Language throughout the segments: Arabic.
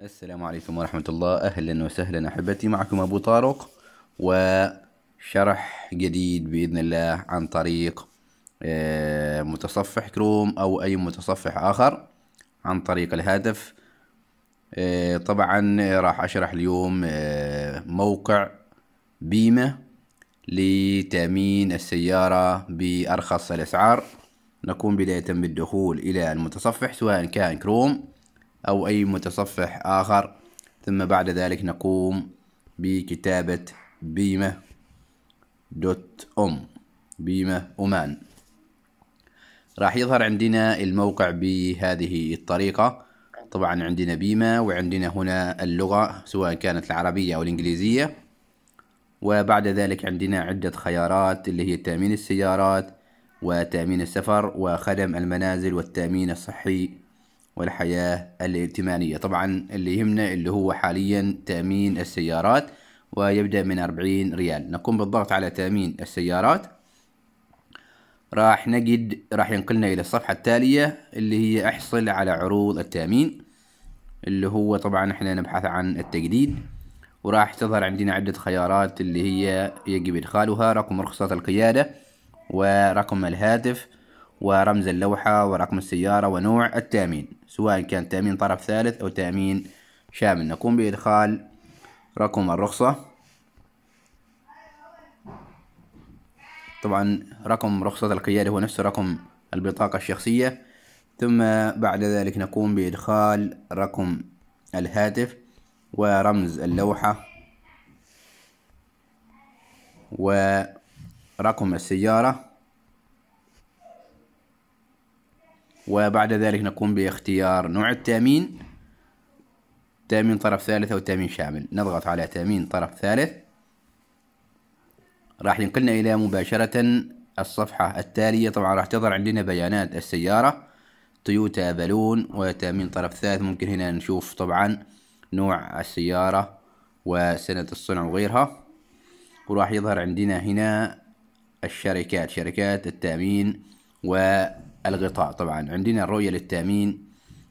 السلام عليكم ورحمة الله أهلا وسهلا أحبتي معكم أبو طارق وشرح جديد بإذن الله عن طريق آه، متصفح كروم أو أي متصفح آخر عن طريق الهاتف آه، طبعا راح أشرح اليوم آه، موقع بيمة لتأمين السيارة بأرخص الأسعار نقوم بداية بالدخول إلى المتصفح سواء كان كروم أو أي متصفح آخر ثم بعد ذلك نقوم بكتابة بيمة دوت أم بيمة أمان راح يظهر عندنا الموقع بهذه الطريقة طبعا عندنا بيمة وعندنا هنا اللغة سواء كانت العربية أو الإنجليزية وبعد ذلك عندنا عدة خيارات اللي هي تأمين السيارات وتأمين السفر وخدم المنازل والتأمين الصحي والحياة الائتمانية طبعا اللي يهمنا اللي هو حاليا تأمين السيارات ويبدأ من 40 ريال نقوم بالضغط على تأمين السيارات راح نجد راح ينقلنا إلى الصفحة التالية اللي هي أحصل على عروض التأمين اللي هو طبعا احنا نبحث عن التجديد وراح تظهر عندنا عدة خيارات اللي هي يجب إدخالها رقم رخصة القيادة ورقم الهاتف ورمز اللوحة ورقم السيارة ونوع التأمين سواء كان تأمين طرف ثالث أو تأمين شامل نقوم بإدخال رقم الرخصة طبعا رقم رخصة القيادة هو نفس رقم البطاقة الشخصية ثم بعد ذلك نقوم بإدخال رقم الهاتف ورمز اللوحة ورقم السيارة وبعد ذلك نقوم باختيار نوع التأمين تأمين طرف ثالث أو تأمين شامل نضغط على تأمين طرف ثالث راح ينقلنا إلى مباشرة الصفحة التالية طبعا راح تظهر عندنا بيانات السيارة تويوتا بالون وتأمين طرف ثالث ممكن هنا نشوف طبعا نوع السيارة وسنة الصنع وغيرها وراح يظهر عندنا هنا الشركات شركات التأمين و الغطاء طبعا عندنا الرؤية للتأمين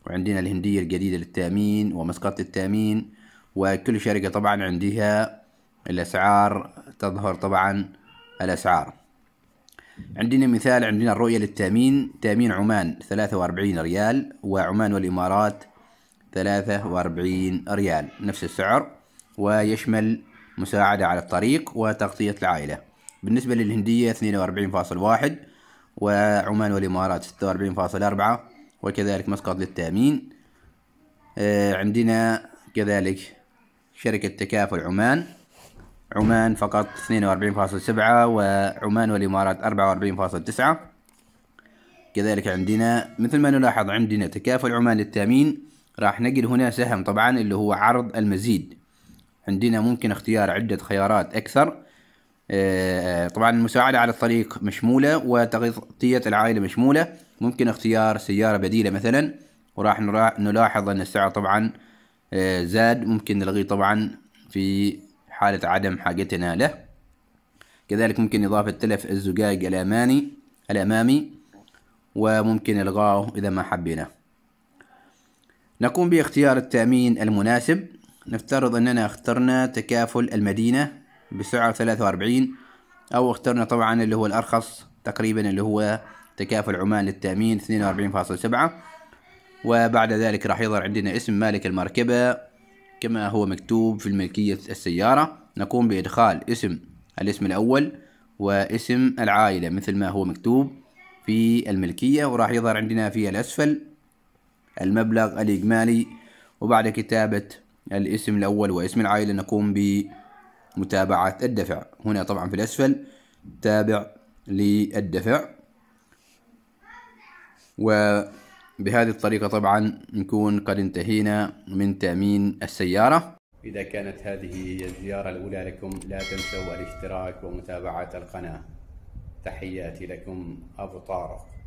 وعندنا الهندية الجديدة للتأمين ومسقط التأمين وكل شركة طبعا عندها الأسعار تظهر طبعا الأسعار عندنا مثال عندنا الرؤية للتأمين تأمين عمان ثلاثة وأربعين ريال وعمان والإمارات ثلاثة وأربعين ريال نفس السعر ويشمل مساعدة على الطريق وتغطية العائلة بالنسبة للهندية اثنين وأربعين فاصل واحد وعمان والإمارات ستة وأربعين فاصل أربعة وكذلك مسقط للتأمين آه، عندنا كذلك شركة تكافل عمان عمان فقط اثنين وأربعين فاصل سبعة وعمان والإمارات أربعة وأربعين فاصل تسعة كذلك عندنا مثل ما نلاحظ عندنا تكافل عمان للتأمين راح نجد هنا سهم طبعا اللي هو عرض المزيد عندنا ممكن اختيار عدة خيارات أكثر آه، طبعا المساعدة على الطريق مشمولة وتغطية العائلة مشمولة ممكن اختيار سيارة بديلة مثلا وراح نلاحظ أن السعر طبعا آه، زاد ممكن نلغيه طبعا في حالة عدم حاجتنا له كذلك ممكن إضافة تلف الزجاج الاماني الأمامي وممكن إلغائه إذا ما حبينا نقوم باختيار التأمين المناسب نفترض أننا اخترنا تكافل المدينة بسعر ثلاثة وأربعين أو اخترنا طبعا اللي هو الأرخص تقريبا اللي هو تكافل عمان للتأمين اثنين وأربعين فاصل سبعة وبعد ذلك راح يظهر عندنا اسم مالك المركبة كما هو مكتوب في الملكية السيارة نقوم بإدخال اسم الاسم الأول واسم العائلة مثل ما هو مكتوب في الملكية وراح يظهر عندنا في الأسفل المبلغ الإجمالي وبعد كتابة الاسم الأول واسم العائلة نقوم ب متابعة الدفع هنا طبعا في الأسفل تابع للدفع وبهذه الطريقة طبعا نكون قد انتهينا من تأمين السيارة إذا كانت هذه هي الزيارة الأولى لكم لا تنسوا الاشتراك ومتابعة القناة تحياتي لكم أبو طارق